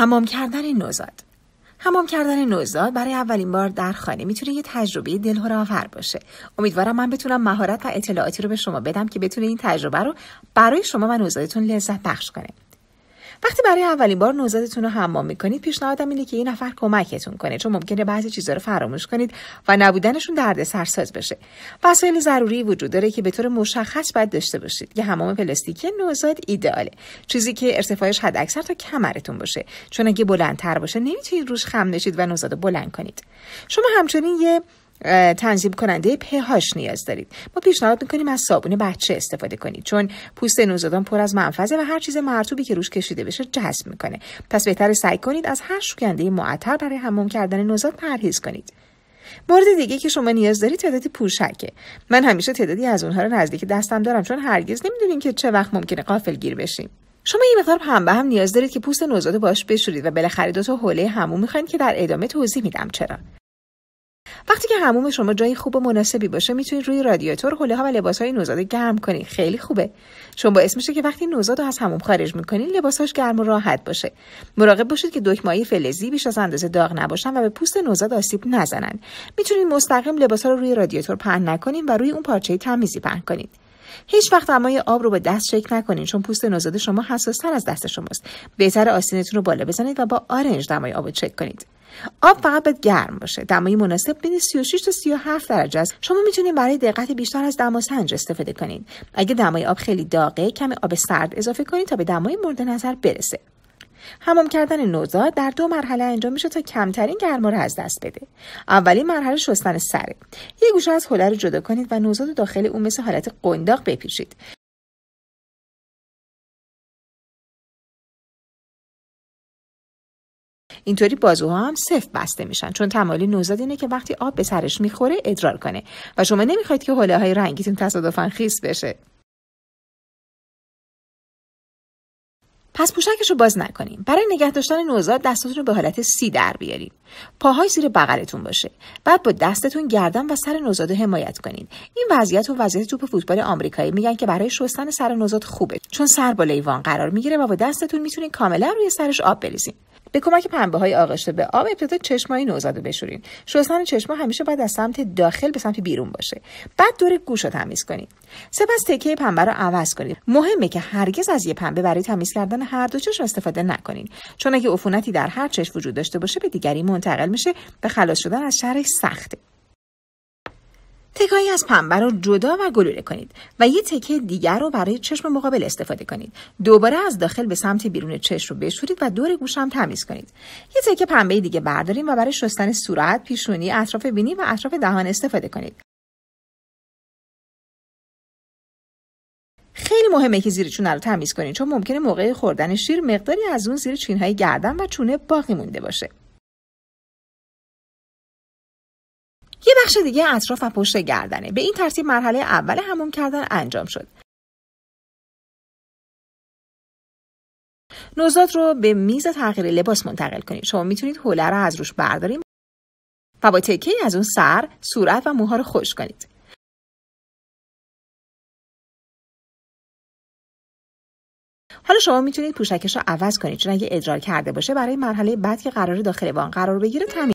حمام کردن نوزاد حمام کردن نوزاد برای اولین بار در خانه میتونه یه تجربه دلهره آور باشه امیدوارم من بتونم مهارت و اطلاعاتی رو به شما بدم که بتونه این تجربه رو برای شما و نوزادتون لذت بخش کنه وقتی برای اولین بار نوزادتون رو حمام میکنید پیشنهادم اینه که یه نفر کمکتون کنه چون ممکنه بعضی چیزها رو فراموش کنید و نبودنشون درد سرساز بشه وسایل ضروری وجود داره که به طور مشخص باید داشته باشید یه حمام پلاستیکی نوزاد ایداله چیزی که ارتفاعش حد اکثر تا کمرتون باشه چون اگه بلندتر باشه نمیتونید روش خم نشید و نوزاد بلند کنید شما همچنین یه تنظیم کننده پهاش نیاز دارید ما پیشنهاد میکنیم از صابون بچه استفاده کنید چون پوست نوزادان پر از منفذه و هر چیز مرتوبی که روش کشیده بشه جذب میکنه پس بهتر سعی کنید از هر شوینده معطر برای حموم کردن نوزاد پرهیز کنید مورد دیگه که شما نیاز دارید تعداد پوشکه من همیشه تعدادی از اونها رو نزدیک دستم دارم چون هرگز نمیدونیم که چه وقت ممکنه قافل گیر بشیم شما یه مقدار هم به هم نیاز دارید که پوست نوزاد باش بشورید و بالاخره دو تا حوله همون میخواین که در ادامه توضیح میدم چرا وقتی که هموم شما جای خوب و مناسبی باشه میتونید روی رادیاتور حوله ها و لباس های نوزاد گرم کنید خیلی خوبه چون باعث میشه که وقتی نوزاد رو از هموم خارج میکنید لباساش گرم و راحت باشه مراقب باشید که دکمه فلزی بیش از اندازه داغ نباشن و به پوست نوزاد آسیب نزنن میتونید مستقیم لباس ها رو روی رادیاتور پهن نکنید و روی اون پارچه تمیزی پهن کنید هیچ وقت دمای آب رو با دست شک نکنید، چون پوست نوزاد شما حساستر از دست شماست بهتر آستینتون رو بالا بزنید و با آرنج دمای آب رو چک کنید آب فقط باید گرم باشه دمایی مناسب بین 36 تا 37 درجه است شما میتونید برای دقت بیشتر از دماسنج استفاده کنید اگه دمای آب خیلی داغه کمی آب سرد اضافه کنید تا به دمای مورد نظر برسه حمام کردن نوزاد در دو مرحله انجام میشه تا کمترین گرما رو از دست بده اولین مرحله شستن سره یه گوشه از حوله رو جدا کنید و نوزاد رو داخل اون مثل حالت قنداق بپیچید اینطوری بازوها هم سفت بسته میشن چون تمایل نوزاد اینه که وقتی آب به سرش میخوره ادرار کنه و شما نمیخواید که حوله های رنگیتون تصادفا خیس بشه پس پوشکش رو باز نکنیم. برای نگه داشتن نوزاد دستتون رو به حالت سی در بیارید. پاهای زیر بغلتون باشه. بعد با دستتون گردن و سر نوزاد حمایت کنید. این وضعیت و وضعیت توپ فوتبال آمریکایی میگن که برای شستن سر نوزاد خوبه. چون سر بالای وان قرار میگیره و با دستتون میتونید کاملا روی سرش آب بریزید. به کمک پنبه های آغشته به آب ابتدا چشمای نوزاد رو بشورین شستن چشما همیشه باید از سمت داخل به سمت بیرون باشه بعد دور گوش رو تمیز کنید سپس تکه پنبه رو عوض کنید مهمه که هرگز از یه پنبه برای تمیز کردن هر دو چشم استفاده نکنید چون اگه عفونتی در هر چشم وجود داشته باشه به دیگری منتقل میشه به خلاص شدن از شرش سخته تکایی از پنبه رو جدا و گلوله کنید و یه تکه دیگر رو برای چشم مقابل استفاده کنید. دوباره از داخل به سمت بیرون چشم رو بشورید و دور گوش هم تمیز کنید. یه تکه پنبه دیگه برداریم و برای شستن صورت، پیشونی، اطراف بینی و اطراف دهان استفاده کنید. خیلی مهمه که زیر چونه رو تمیز کنید چون ممکنه موقع خوردن شیر مقداری از اون زیر چینهای گردن و چونه باقی مونده باشه. بخش دیگه اطراف و پشت گردنه به این ترتیب مرحله اول هموم کردن انجام شد نوزاد رو به میز تغییر لباس منتقل کنید شما میتونید هوله رو از روش بردارید و با تکه از اون سر صورت و موها رو خوش کنید حالا شما میتونید پوشکش رو عوض کنید چون اگه ادرار کرده باشه برای مرحله بعد که قرار داخل وان قرار بگیره تمیز